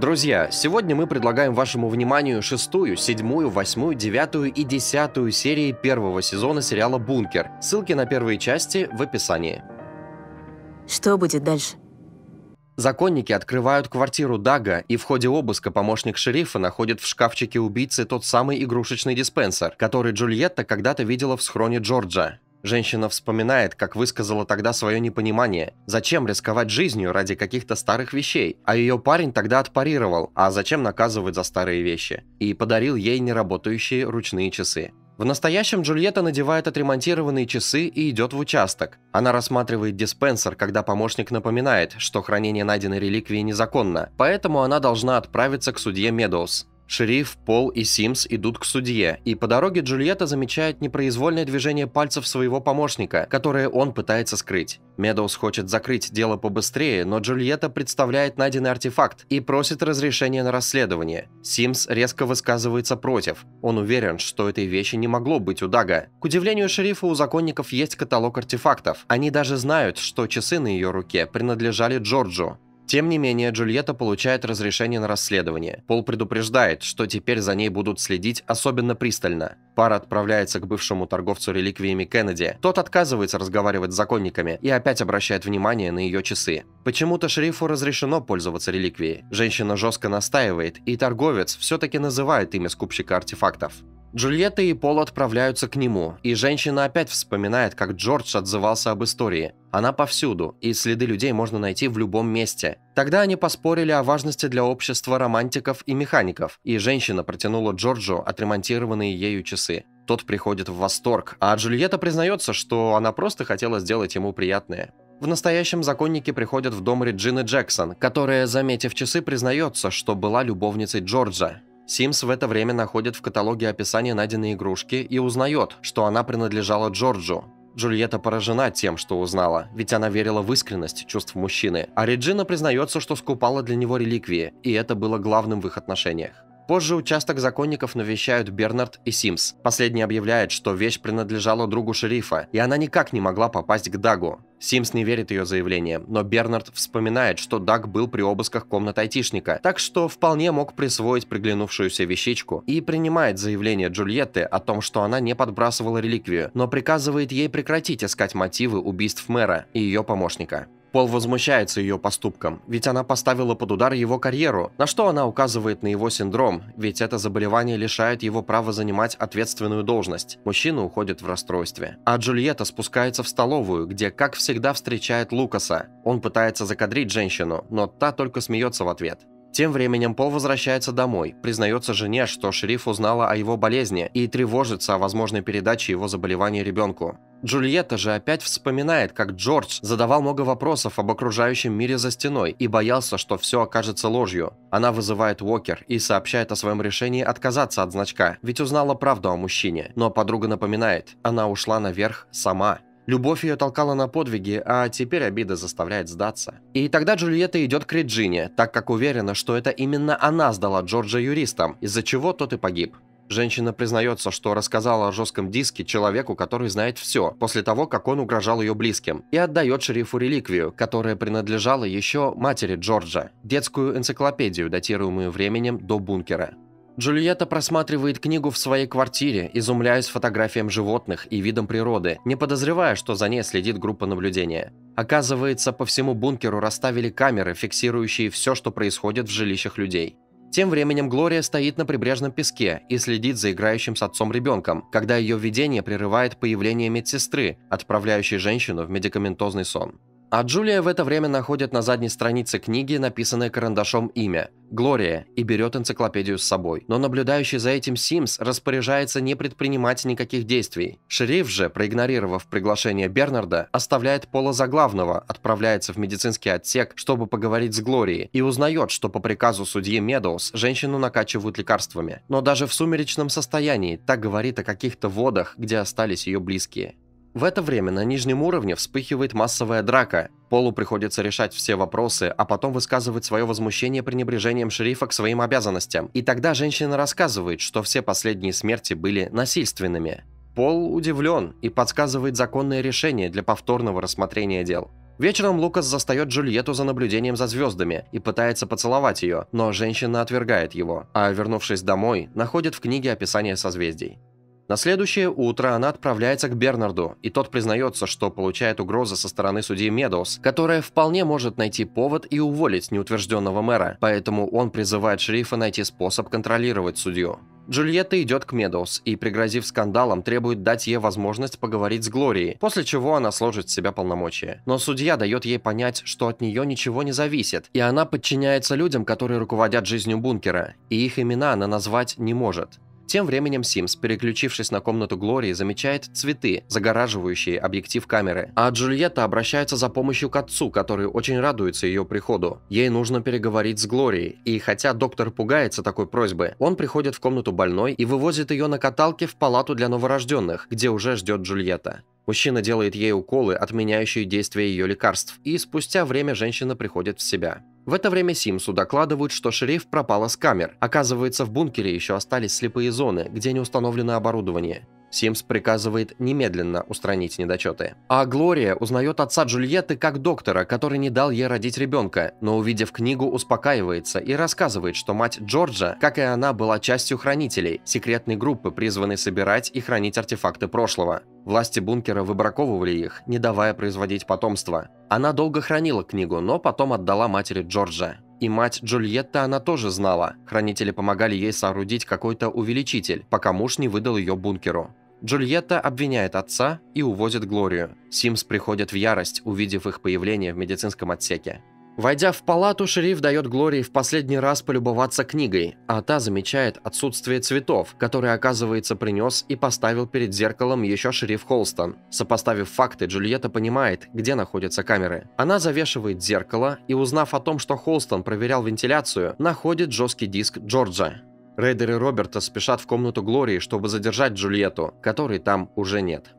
Друзья, сегодня мы предлагаем вашему вниманию шестую, седьмую, восьмую, девятую и десятую серии первого сезона сериала «Бункер». Ссылки на первые части в описании. Что будет дальше? Законники открывают квартиру Дага, и в ходе обыска помощник шерифа находит в шкафчике убийцы тот самый игрушечный диспенсер, который Джульетта когда-то видела в схроне Джорджа. Женщина вспоминает, как высказала тогда свое непонимание. Зачем рисковать жизнью ради каких-то старых вещей? А ее парень тогда отпарировал, а зачем наказывать за старые вещи? И подарил ей неработающие ручные часы. В настоящем Джульетта надевает отремонтированные часы и идет в участок. Она рассматривает диспенсер, когда помощник напоминает, что хранение найденной реликвии незаконно, поэтому она должна отправиться к судье Медоус. Шериф, Пол и Симс идут к судье, и по дороге Джульетта замечает непроизвольное движение пальцев своего помощника, которое он пытается скрыть. Медоуз хочет закрыть дело побыстрее, но Джульетта представляет найденный артефакт и просит разрешения на расследование. Симс резко высказывается против. Он уверен, что этой вещи не могло быть у Дага. К удивлению шерифа, у законников есть каталог артефактов. Они даже знают, что часы на ее руке принадлежали Джорджу. Тем не менее, Джульетта получает разрешение на расследование. Пол предупреждает, что теперь за ней будут следить особенно пристально. Пара отправляется к бывшему торговцу реликвиями Кеннеди. Тот отказывается разговаривать с законниками и опять обращает внимание на ее часы. Почему-то шерифу разрешено пользоваться реликвией. Женщина жестко настаивает, и торговец все-таки называет имя скупщика артефактов. Джульетта и Пол отправляются к нему, и женщина опять вспоминает, как Джордж отзывался об истории. Она повсюду, и следы людей можно найти в любом месте. Тогда они поспорили о важности для общества романтиков и механиков, и женщина протянула Джорджу отремонтированные ею часы. Тот приходит в восторг, а Джульетта признается, что она просто хотела сделать ему приятное. В настоящем законники приходят в дом Реджины Джексон, которая, заметив часы, признается, что была любовницей Джорджа. Симс в это время находит в каталоге описание найденной игрушки и узнает, что она принадлежала Джорджу. Джульетта поражена тем, что узнала, ведь она верила в искренность чувств мужчины, а Реджина признается, что скупала для него реликвии, и это было главным в их отношениях. Позже участок законников навещают Бернард и Симс. Последний объявляет, что вещь принадлежала другу шерифа, и она никак не могла попасть к Дагу. Симс не верит ее заявлениям, но Бернард вспоминает, что Даг был при обысках комнат айтишника, так что вполне мог присвоить приглянувшуюся вещичку и принимает заявление Джульетты о том, что она не подбрасывала реликвию, но приказывает ей прекратить искать мотивы убийств мэра и ее помощника. Пол возмущается ее поступком, ведь она поставила под удар его карьеру, на что она указывает на его синдром, ведь это заболевание лишает его права занимать ответственную должность. Мужчина уходит в расстройстве. А Джульетта спускается в столовую, где, как всегда, встречает Лукаса. Он пытается закадрить женщину, но та только смеется в ответ. Тем временем Пол возвращается домой, признается жене, что шериф узнала о его болезни и тревожится о возможной передаче его заболевания ребенку. Джульетта же опять вспоминает, как Джордж задавал много вопросов об окружающем мире за стеной и боялся, что все окажется ложью. Она вызывает Уокер и сообщает о своем решении отказаться от значка, ведь узнала правду о мужчине. Но подруга напоминает, она ушла наверх сама. Любовь ее толкала на подвиги, а теперь обида заставляет сдаться. И тогда Джульетта идет к Реджине, так как уверена, что это именно она сдала Джорджа юристам, из-за чего тот и погиб. Женщина признается, что рассказала о жестком диске человеку, который знает все, после того, как он угрожал ее близким, и отдает шерифу реликвию, которая принадлежала еще матери Джорджа, детскую энциклопедию, датируемую временем до бункера. Джульетта просматривает книгу в своей квартире, изумляясь фотографиям животных и видом природы, не подозревая, что за ней следит группа наблюдения. Оказывается, по всему бункеру расставили камеры, фиксирующие все, что происходит в жилищах людей. Тем временем Глория стоит на прибрежном песке и следит за играющим с отцом ребенком, когда ее видение прерывает появление медсестры, отправляющей женщину в медикаментозный сон. А Джулия в это время находит на задней странице книги написанное карандашом имя – Глория и берет энциклопедию с собой. Но наблюдающий за этим Симс распоряжается не предпринимать никаких действий. Шериф же, проигнорировав приглашение Бернарда, оставляет Пола за главного, отправляется в медицинский отсек, чтобы поговорить с Глорией, и узнает, что по приказу судьи Медоуз женщину накачивают лекарствами. Но даже в сумеречном состоянии так говорит о каких-то водах, где остались ее близкие. В это время на нижнем уровне вспыхивает массовая драка. Полу приходится решать все вопросы, а потом высказывать свое возмущение пренебрежением шерифа к своим обязанностям. И тогда женщина рассказывает, что все последние смерти были насильственными. Пол удивлен и подсказывает законное решение для повторного рассмотрения дел. Вечером Лукас застает Джульетту за наблюдением за звездами и пытается поцеловать ее, но женщина отвергает его, а вернувшись домой, находит в книге описание созвездий. На следующее утро она отправляется к Бернарду, и тот признается, что получает угрозы со стороны судьи Медоуз, которая вполне может найти повод и уволить неутвержденного мэра, поэтому он призывает шерифа найти способ контролировать судью. Джульетта идет к Медоуз и, пригрозив скандалом, требует дать ей возможность поговорить с Глорией, после чего она сложит с себя полномочия. Но судья дает ей понять, что от нее ничего не зависит, и она подчиняется людям, которые руководят жизнью бункера, и их имена она назвать не может. Тем временем Симс, переключившись на комнату Глории, замечает цветы, загораживающие объектив камеры. А Джульетта обращается за помощью к отцу, который очень радуется ее приходу. Ей нужно переговорить с Глорией, и хотя доктор пугается такой просьбы, он приходит в комнату больной и вывозит ее на каталке в палату для новорожденных, где уже ждет Джульетта. Мужчина делает ей уколы, отменяющие действие ее лекарств, и спустя время женщина приходит в себя. В это время Симсу докладывают, что шериф пропала с камер. Оказывается, в бункере еще остались слепые зоны, где не установлено оборудование. Симс приказывает немедленно устранить недочеты. А Глория узнает отца Джульетты как доктора, который не дал ей родить ребенка, но увидев книгу, успокаивается и рассказывает, что мать Джорджа, как и она, была частью хранителей, секретной группы, призванной собирать и хранить артефакты прошлого. Власти бункера выбраковывали их, не давая производить потомство. Она долго хранила книгу, но потом отдала матери Джорджа. И мать Джульетта она тоже знала. Хранители помогали ей соорудить какой-то увеличитель, пока муж не выдал ее бункеру. Джульетта обвиняет отца и увозит Глорию. Симс приходит в ярость, увидев их появление в медицинском отсеке. Войдя в палату, шериф дает Глории в последний раз полюбоваться книгой, а та замечает отсутствие цветов, которые, оказывается, принес и поставил перед зеркалом еще шериф Холстон. Сопоставив факты, Джульетта понимает, где находятся камеры. Она завешивает зеркало и, узнав о том, что Холстон проверял вентиляцию, находит жесткий диск Джорджа. Рейдер и Роберта спешат в комнату Глории, чтобы задержать Джульетту, которой там уже нет.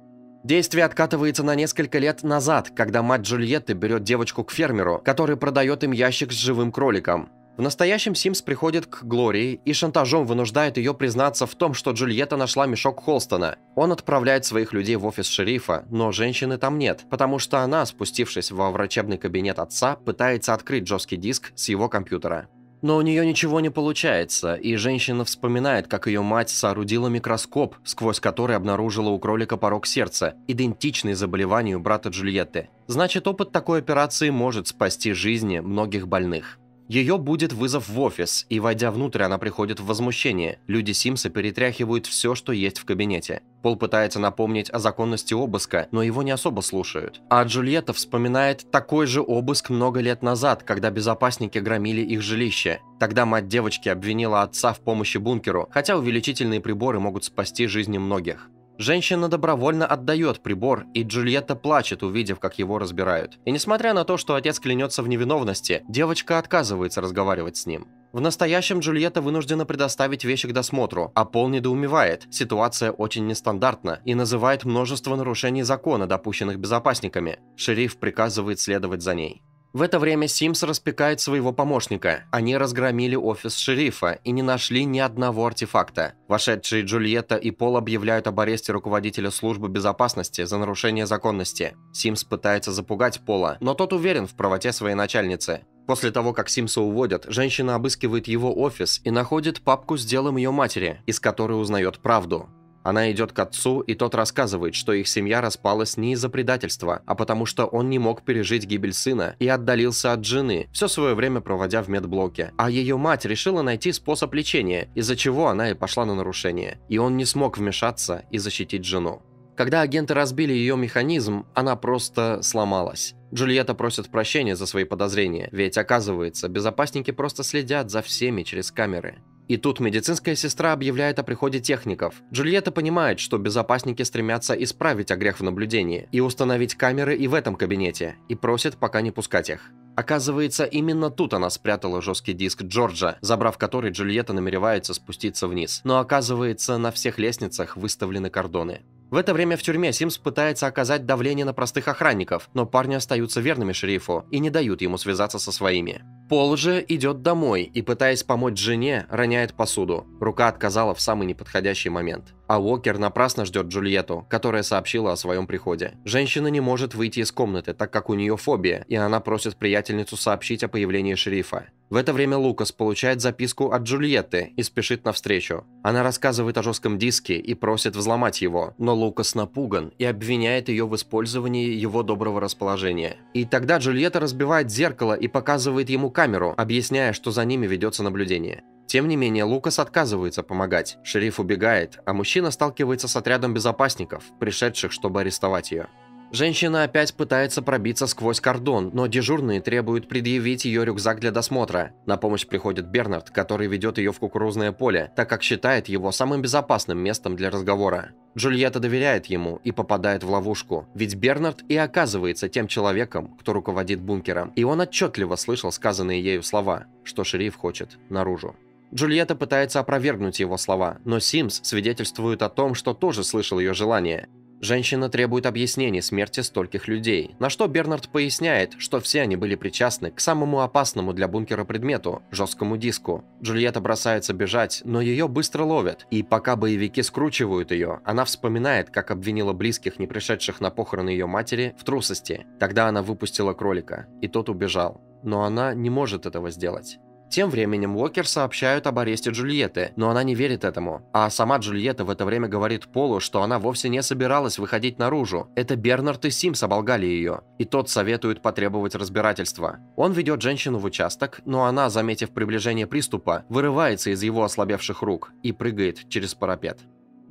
Действие откатывается на несколько лет назад, когда мать Джульетты берет девочку к фермеру, который продает им ящик с живым кроликом. В настоящем Симс приходит к Глории и шантажом вынуждает ее признаться в том, что Джульетта нашла мешок Холстона. Он отправляет своих людей в офис шерифа, но женщины там нет, потому что она, спустившись во врачебный кабинет отца, пытается открыть жесткий диск с его компьютера. Но у нее ничего не получается, и женщина вспоминает, как ее мать соорудила микроскоп, сквозь который обнаружила у кролика порог сердца, идентичный заболеванию брата Джульетты. Значит, опыт такой операции может спасти жизни многих больных. Ее будет вызов в офис, и, войдя внутрь, она приходит в возмущение. Люди Симса перетряхивают все, что есть в кабинете. Пол пытается напомнить о законности обыска, но его не особо слушают. А Джульетта вспоминает такой же обыск много лет назад, когда безопасники громили их жилище. Тогда мать девочки обвинила отца в помощи бункеру, хотя увеличительные приборы могут спасти жизни многих. Женщина добровольно отдает прибор, и Джульетта плачет, увидев, как его разбирают. И несмотря на то, что отец клянется в невиновности, девочка отказывается разговаривать с ним. В настоящем Джульетта вынуждена предоставить вещи к досмотру, а Пол недоумевает, ситуация очень нестандартна, и называет множество нарушений закона, допущенных безопасниками. Шериф приказывает следовать за ней. В это время Симс распекает своего помощника. Они разгромили офис шерифа и не нашли ни одного артефакта. Вошедшие Джульетта и Пол объявляют об аресте руководителя службы безопасности за нарушение законности. Симс пытается запугать Пола, но тот уверен в правоте своей начальницы. После того, как Симса уводят, женщина обыскивает его офис и находит папку с делом ее матери, из которой узнает правду. Она идет к отцу, и тот рассказывает, что их семья распалась не из-за предательства, а потому что он не мог пережить гибель сына и отдалился от жены, все свое время проводя в медблоке. А ее мать решила найти способ лечения, из-за чего она и пошла на нарушение. И он не смог вмешаться и защитить жену. Когда агенты разбили ее механизм, она просто сломалась. Джульетта просит прощения за свои подозрения, ведь оказывается, безопасники просто следят за всеми через камеры. И тут медицинская сестра объявляет о приходе техников. Джульетта понимает, что безопасники стремятся исправить огрех в наблюдении и установить камеры и в этом кабинете, и просит пока не пускать их. Оказывается, именно тут она спрятала жесткий диск Джорджа, забрав который Джульетта намеревается спуститься вниз. Но оказывается, на всех лестницах выставлены кордоны. В это время в тюрьме Симс пытается оказать давление на простых охранников, но парни остаются верными шерифу и не дают ему связаться со своими. Пол же идет домой и, пытаясь помочь жене, роняет посуду. Рука отказала в самый неподходящий момент. А Уокер напрасно ждет Джульетту, которая сообщила о своем приходе. Женщина не может выйти из комнаты, так как у нее фобия, и она просит приятельницу сообщить о появлении шерифа. В это время Лукас получает записку от Джульетты и спешит навстречу. Она рассказывает о жестком диске и просит взломать его, но Лукас напуган и обвиняет ее в использовании его доброго расположения. И тогда Джульетта разбивает зеркало и показывает ему камеру, камеру, объясняя, что за ними ведется наблюдение. Тем не менее, Лукас отказывается помогать. Шериф убегает, а мужчина сталкивается с отрядом безопасников, пришедших, чтобы арестовать ее. Женщина опять пытается пробиться сквозь кордон, но дежурные требуют предъявить ее рюкзак для досмотра. На помощь приходит Бернард, который ведет ее в кукурузное поле, так как считает его самым безопасным местом для разговора. Джульетта доверяет ему и попадает в ловушку, ведь Бернард и оказывается тем человеком, кто руководит бункером, и он отчетливо слышал сказанные ею слова, что шериф хочет наружу. Джульетта пытается опровергнуть его слова, но Симс свидетельствует о том, что тоже слышал ее желание. Женщина требует объяснений смерти стольких людей, на что Бернард поясняет, что все они были причастны к самому опасному для бункера предмету – жесткому диску. Джульетта бросается бежать, но ее быстро ловят, и пока боевики скручивают ее, она вспоминает, как обвинила близких, не пришедших на похороны ее матери, в трусости. Тогда она выпустила кролика, и тот убежал. Но она не может этого сделать. Тем временем Уокер сообщают об аресте Джульетты, но она не верит этому. А сама Джульетта в это время говорит Полу, что она вовсе не собиралась выходить наружу. Это Бернард и Симс оболгали ее. И тот советует потребовать разбирательства. Он ведет женщину в участок, но она, заметив приближение приступа, вырывается из его ослабевших рук и прыгает через парапет.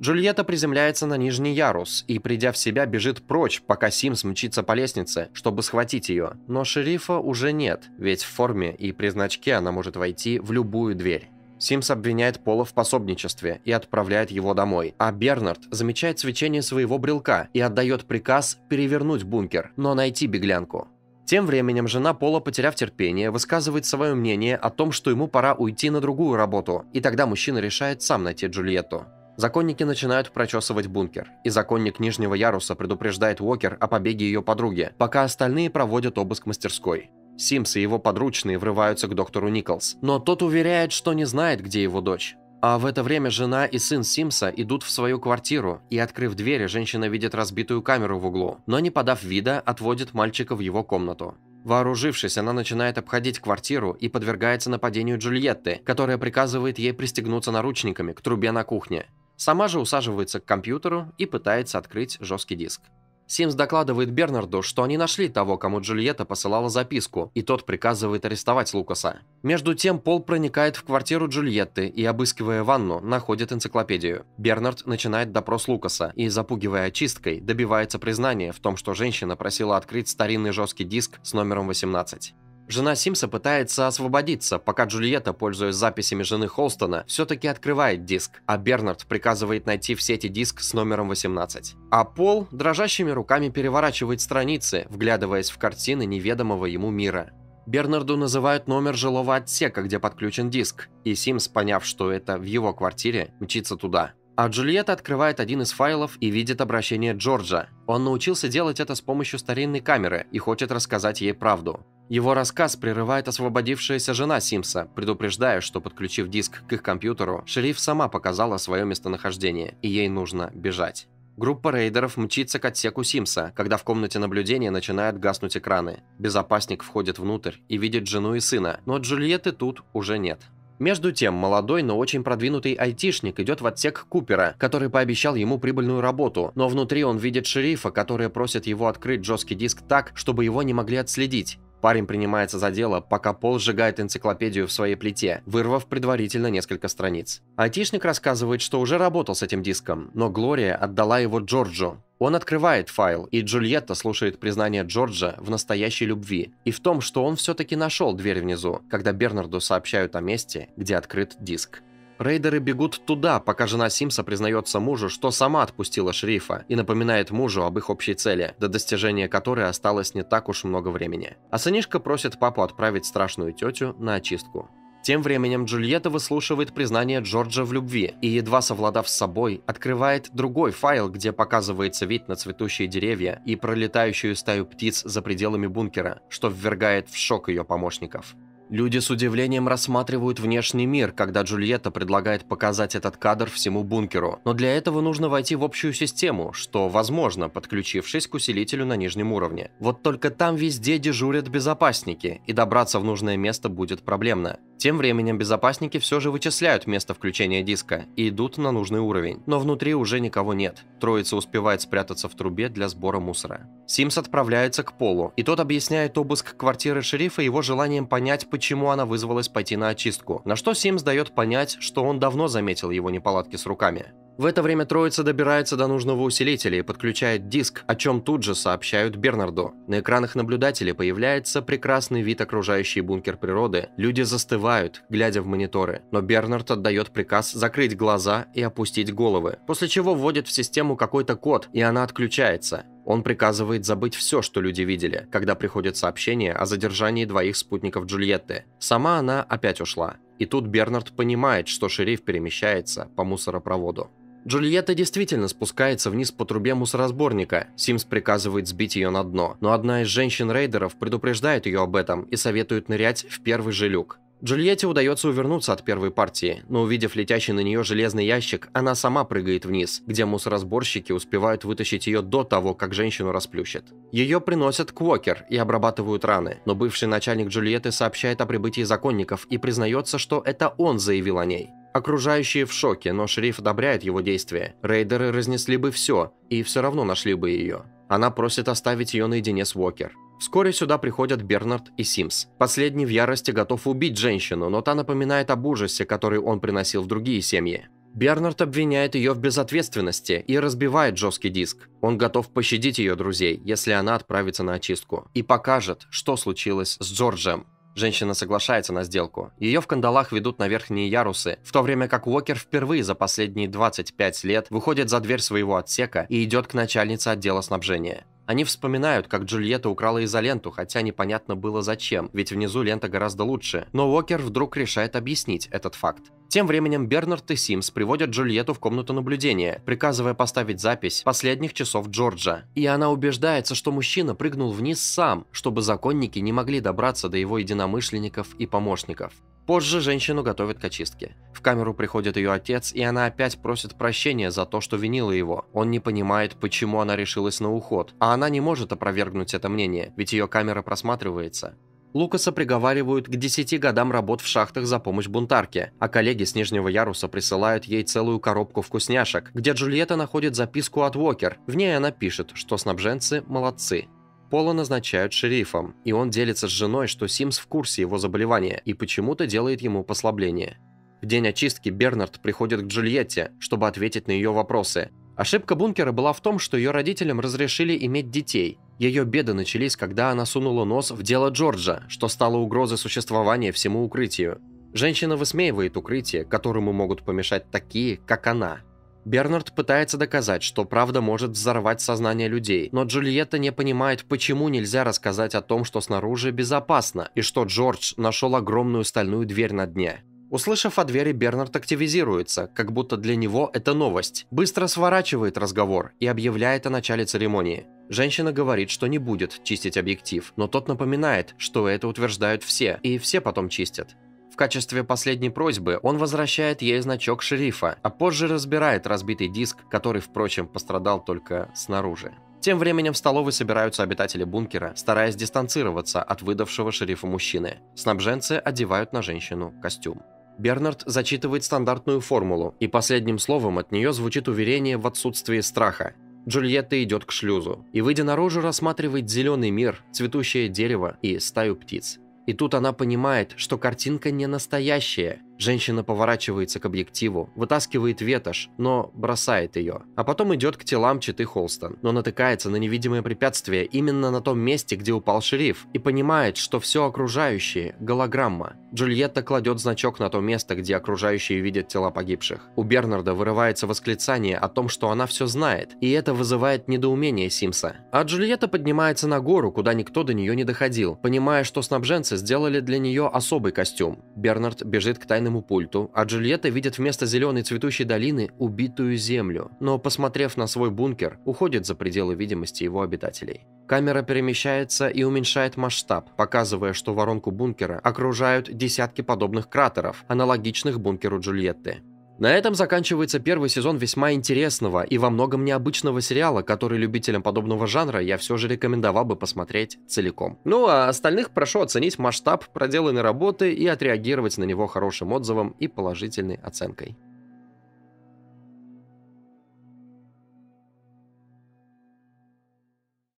Джульетта приземляется на нижний ярус и, придя в себя, бежит прочь, пока Симс мчится по лестнице, чтобы схватить ее. Но шерифа уже нет, ведь в форме и при значке она может войти в любую дверь. Симс обвиняет Пола в пособничестве и отправляет его домой, а Бернард замечает свечение своего брелка и отдает приказ перевернуть бункер, но найти беглянку. Тем временем жена Пола, потеряв терпение, высказывает свое мнение о том, что ему пора уйти на другую работу, и тогда мужчина решает сам найти Джульетту. Законники начинают прочесывать бункер, и законник нижнего яруса предупреждает Уокер о побеге ее подруги, пока остальные проводят обыск мастерской. Симс и его подручные врываются к доктору Николс, но тот уверяет, что не знает, где его дочь. А в это время жена и сын Симса идут в свою квартиру, и, открыв двери, женщина видит разбитую камеру в углу, но не подав вида, отводит мальчика в его комнату. Вооружившись, она начинает обходить квартиру и подвергается нападению Джульетты, которая приказывает ей пристегнуться наручниками к трубе на кухне. Сама же усаживается к компьютеру и пытается открыть жесткий диск. Симс докладывает Бернарду, что они нашли того, кому Джульетта посылала записку, и тот приказывает арестовать Лукаса. Между тем Пол проникает в квартиру Джульетты и, обыскивая ванну, находит энциклопедию. Бернард начинает допрос Лукаса и, запугивая очисткой, добивается признания в том, что женщина просила открыть старинный жесткий диск с номером 18. Жена Симса пытается освободиться, пока Джульетта, пользуясь записями жены Холстона, все-таки открывает диск, а Бернард приказывает найти в сети диск с номером 18. А Пол дрожащими руками переворачивает страницы, вглядываясь в картины неведомого ему мира. Бернарду называют номер жилого отсека, где подключен диск, и Симс, поняв, что это в его квартире, мчится туда. А Джульетта открывает один из файлов и видит обращение Джорджа. Он научился делать это с помощью старинной камеры и хочет рассказать ей правду. Его рассказ прерывает освободившаяся жена Симса, предупреждая, что подключив диск к их компьютеру, шериф сама показала свое местонахождение, и ей нужно бежать. Группа рейдеров мчится к отсеку Симса, когда в комнате наблюдения начинают гаснуть экраны. Безопасник входит внутрь и видит жену и сына, но Джульетты тут уже нет. Между тем, молодой, но очень продвинутый айтишник идет в отсек Купера, который пообещал ему прибыльную работу, но внутри он видит шерифа, который просит его открыть жесткий диск так, чтобы его не могли отследить. Парень принимается за дело, пока Пол сжигает энциклопедию в своей плите, вырвав предварительно несколько страниц. Айтишник рассказывает, что уже работал с этим диском, но Глория отдала его Джорджу. Он открывает файл, и Джульетта слушает признание Джорджа в настоящей любви и в том, что он все-таки нашел дверь внизу, когда Бернарду сообщают о месте, где открыт диск. Рейдеры бегут туда, пока жена Симса признается мужу, что сама отпустила шерифа и напоминает мужу об их общей цели, до достижения которой осталось не так уж много времени. А сынишка просит папу отправить страшную тетю на очистку. Тем временем Джульетта выслушивает признание Джорджа в любви и, едва совладав с собой, открывает другой файл, где показывается вид на цветущие деревья и пролетающую стаю птиц за пределами бункера, что ввергает в шок ее помощников. Люди с удивлением рассматривают внешний мир, когда Джульетта предлагает показать этот кадр всему бункеру. Но для этого нужно войти в общую систему, что возможно, подключившись к усилителю на нижнем уровне. Вот только там везде дежурят безопасники, и добраться в нужное место будет проблемно. Тем временем безопасники все же вычисляют место включения диска и идут на нужный уровень. Но внутри уже никого нет. Троица успевает спрятаться в трубе для сбора мусора. Симс отправляется к Полу, и тот объясняет обыск квартиры шерифа его желанием понять, почему она вызвалась пойти на очистку, на что Симс дает понять, что он давно заметил его неполадки с руками. В это время троица добирается до нужного усилителя и подключает диск, о чем тут же сообщают Бернарду. На экранах наблюдателей появляется прекрасный вид окружающий бункер природы. Люди застывают, глядя в мониторы, но Бернард отдает приказ закрыть глаза и опустить головы, после чего вводит в систему какой-то код, и она отключается. Он приказывает забыть все, что люди видели, когда приходит сообщение о задержании двоих спутников Джульетты. Сама она опять ушла. И тут Бернард понимает, что шериф перемещается по мусоропроводу. Джульетта действительно спускается вниз по трубе мусоросборника. Симс приказывает сбить ее на дно, но одна из женщин-рейдеров предупреждает ее об этом и советует нырять в первый же люк. Джульетте удается увернуться от первой партии, но увидев летящий на нее железный ящик, она сама прыгает вниз, где мусоросборщики успевают вытащить ее до того, как женщину расплющат. Ее приносят к Уокер и обрабатывают раны, но бывший начальник Джульетты сообщает о прибытии законников и признается, что это он заявил о ней. Окружающие в шоке, но шериф одобряет его действия. Рейдеры разнесли бы все, и все равно нашли бы ее. Она просит оставить ее наедине с Уокер. Вскоре сюда приходят Бернард и Симс. Последний в ярости готов убить женщину, но та напоминает об ужасе, который он приносил в другие семьи. Бернард обвиняет ее в безответственности и разбивает жесткий диск. Он готов пощадить ее друзей, если она отправится на очистку, и покажет, что случилось с Джорджем. Женщина соглашается на сделку. Ее в кандалах ведут на верхние ярусы, в то время как Уокер впервые за последние 25 лет выходит за дверь своего отсека и идет к начальнице отдела снабжения. Они вспоминают, как Джульетта украла изоленту, хотя непонятно было зачем, ведь внизу лента гораздо лучше. Но Уокер вдруг решает объяснить этот факт. Тем временем Бернард и Симс приводят Джульетту в комнату наблюдения, приказывая поставить запись последних часов Джорджа. И она убеждается, что мужчина прыгнул вниз сам, чтобы законники не могли добраться до его единомышленников и помощников. Позже женщину готовят к очистке. В камеру приходит ее отец, и она опять просит прощения за то, что винила его. Он не понимает, почему она решилась на уход, а она не может опровергнуть это мнение, ведь ее камера просматривается. Лукаса приговаривают к 10 годам работ в шахтах за помощь бунтарке, а коллеги с нижнего яруса присылают ей целую коробку вкусняшек, где Джульетта находит записку от Уокер. В ней она пишет, что снабженцы молодцы. Пола назначают шерифом, и он делится с женой, что Симс в курсе его заболевания и почему-то делает ему послабление. В день очистки Бернард приходит к Джульетте, чтобы ответить на ее вопросы. Ошибка бункера была в том, что ее родителям разрешили иметь детей. Ее беды начались, когда она сунула нос в дело Джорджа, что стало угрозой существования всему укрытию. Женщина высмеивает укрытие, которому могут помешать такие, как она – Бернард пытается доказать, что правда может взорвать сознание людей, но Джульетта не понимает, почему нельзя рассказать о том, что снаружи безопасно, и что Джордж нашел огромную стальную дверь на дне. Услышав о двери, Бернард активизируется, как будто для него это новость. Быстро сворачивает разговор и объявляет о начале церемонии. Женщина говорит, что не будет чистить объектив, но тот напоминает, что это утверждают все, и все потом чистят. В качестве последней просьбы он возвращает ей значок шерифа, а позже разбирает разбитый диск, который, впрочем, пострадал только снаружи. Тем временем в столовой собираются обитатели бункера, стараясь дистанцироваться от выдавшего шерифа мужчины. Снабженцы одевают на женщину костюм. Бернард зачитывает стандартную формулу, и последним словом от нее звучит уверение в отсутствии страха. Джульетта идет к шлюзу и, выйдя наружу, рассматривает зеленый мир, цветущее дерево и стаю птиц. И тут она понимает, что картинка не настоящая – Женщина поворачивается к объективу, вытаскивает ветошь, но бросает ее. А потом идет к телам Читы Холстон, но натыкается на невидимое препятствие именно на том месте, где упал шериф, и понимает, что все окружающее – голограмма. Джульетта кладет значок на то место, где окружающие видят тела погибших. У Бернарда вырывается восклицание о том, что она все знает, и это вызывает недоумение Симса. А Джульетта поднимается на гору, куда никто до нее не доходил, понимая, что снабженцы сделали для нее особый костюм. Бернард бежит к тайне тайному пульту, а Джульетта видит вместо зеленой цветущей долины убитую землю, но, посмотрев на свой бункер, уходит за пределы видимости его обитателей. Камера перемещается и уменьшает масштаб, показывая, что воронку бункера окружают десятки подобных кратеров, аналогичных бункеру Джульетты. На этом заканчивается первый сезон весьма интересного и во многом необычного сериала, который любителям подобного жанра я все же рекомендовал бы посмотреть целиком. Ну а остальных прошу оценить масштаб проделанной работы и отреагировать на него хорошим отзывом и положительной оценкой.